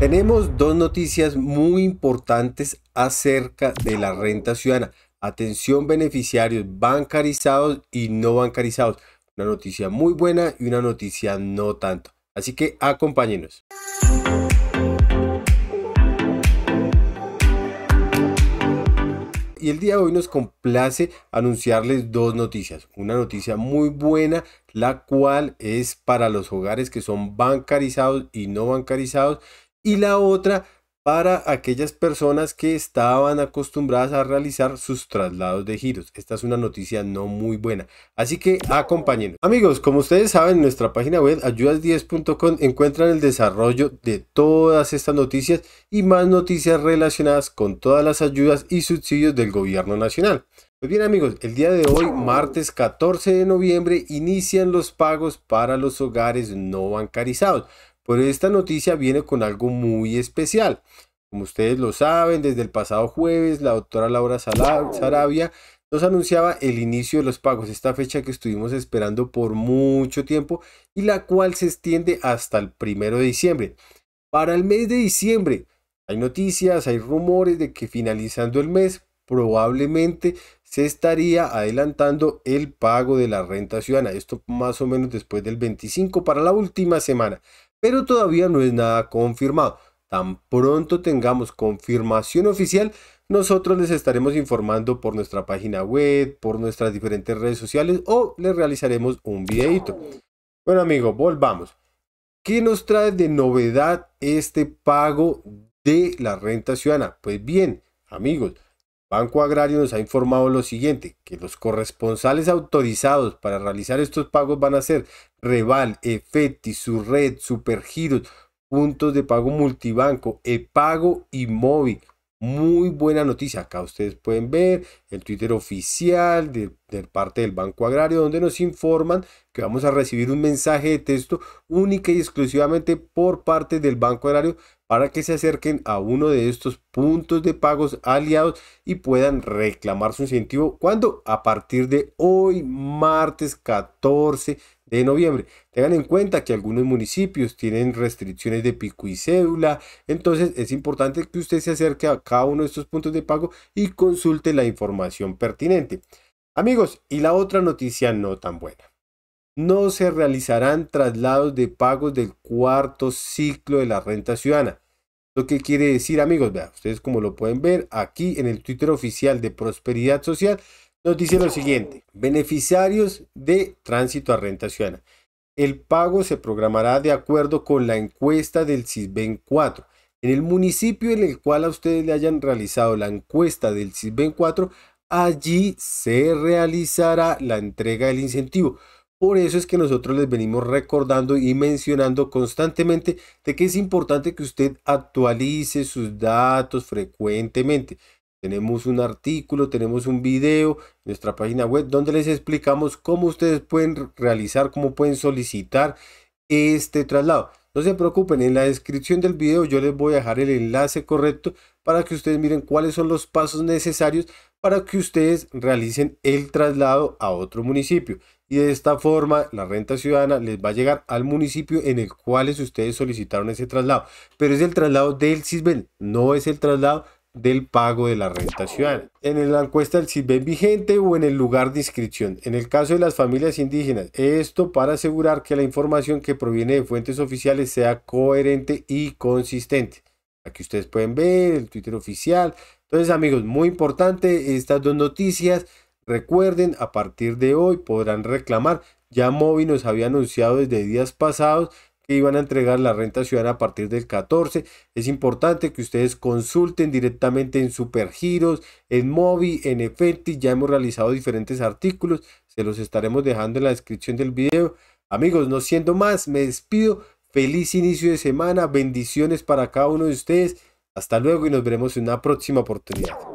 Tenemos dos noticias muy importantes acerca de la renta ciudadana. Atención beneficiarios bancarizados y no bancarizados. Una noticia muy buena y una noticia no tanto. Así que acompáñenos. Y el día de hoy nos complace anunciarles dos noticias. Una noticia muy buena, la cual es para los hogares que son bancarizados y no bancarizados y la otra para aquellas personas que estaban acostumbradas a realizar sus traslados de giros. Esta es una noticia no muy buena, así que acompáñenos. Amigos, como ustedes saben, en nuestra página web ayudas10.com encuentran el desarrollo de todas estas noticias y más noticias relacionadas con todas las ayudas y subsidios del gobierno nacional. Pues bien amigos, el día de hoy, martes 14 de noviembre, inician los pagos para los hogares no bancarizados. Pero esta noticia viene con algo muy especial. Como ustedes lo saben, desde el pasado jueves, la doctora Laura Sarabia nos anunciaba el inicio de los pagos, esta fecha que estuvimos esperando por mucho tiempo y la cual se extiende hasta el primero de diciembre. Para el mes de diciembre, hay noticias, hay rumores de que finalizando el mes probablemente se estaría adelantando el pago de la renta ciudadana. Esto más o menos después del 25 para la última semana pero todavía no es nada confirmado. Tan pronto tengamos confirmación oficial, nosotros les estaremos informando por nuestra página web, por nuestras diferentes redes sociales o les realizaremos un videito. Bueno amigos, volvamos. ¿Qué nos trae de novedad este pago de la renta ciudadana? Pues bien, amigos, Banco Agrario nos ha informado lo siguiente, que los corresponsales autorizados para realizar estos pagos van a ser Reval, su Surred, Supergiros, puntos de pago multibanco, ePago y Móvil. Muy buena noticia. Acá ustedes pueden ver el Twitter oficial de, de, parte del Banco Agrario, donde nos informan que vamos a recibir un mensaje de texto única y exclusivamente por parte del Banco Agrario para que se acerquen a uno de estos puntos de pagos aliados y puedan reclamar su incentivo cuando a partir de hoy martes 14 de noviembre. Tengan en cuenta que algunos municipios tienen restricciones de pico y cédula, entonces es importante que usted se acerque a cada uno de estos puntos de pago y consulte la información pertinente. Amigos, y la otra noticia no tan buena. No se realizarán traslados de pagos del cuarto ciclo de la renta ciudadana. Lo que quiere decir, amigos, vean, ustedes como lo pueden ver aquí en el Twitter oficial de Prosperidad Social, nos dice lo siguiente, beneficiarios de tránsito a renta ciudadana. El pago se programará de acuerdo con la encuesta del CISBEN 4. En el municipio en el cual a ustedes le hayan realizado la encuesta del CISBEN 4, allí se realizará la entrega del incentivo. Por eso es que nosotros les venimos recordando y mencionando constantemente de que es importante que usted actualice sus datos frecuentemente. Tenemos un artículo, tenemos un video en nuestra página web donde les explicamos cómo ustedes pueden realizar, cómo pueden solicitar este traslado. No se preocupen, en la descripción del video yo les voy a dejar el enlace correcto para que ustedes miren cuáles son los pasos necesarios para que ustedes realicen el traslado a otro municipio. Y de esta forma la renta ciudadana les va a llegar al municipio en el cual ustedes solicitaron ese traslado. Pero es el traslado del CISBEN, no es el traslado del pago de la renta ciudadana. En la encuesta del vigente o en el lugar de inscripción. En el caso de las familias indígenas, esto para asegurar que la información que proviene de fuentes oficiales sea coherente y consistente. Aquí ustedes pueden ver el Twitter oficial. Entonces amigos, muy importante estas dos noticias. Recuerden, a partir de hoy podrán reclamar. Ya Movi nos había anunciado desde días pasados que iban a entregar la renta ciudadana a partir del 14. Es importante que ustedes consulten directamente en Supergiros, en Mobi, en Efecti. Ya hemos realizado diferentes artículos. Se los estaremos dejando en la descripción del video. Amigos, no siendo más, me despido. Feliz inicio de semana. Bendiciones para cada uno de ustedes. Hasta luego y nos veremos en una próxima oportunidad.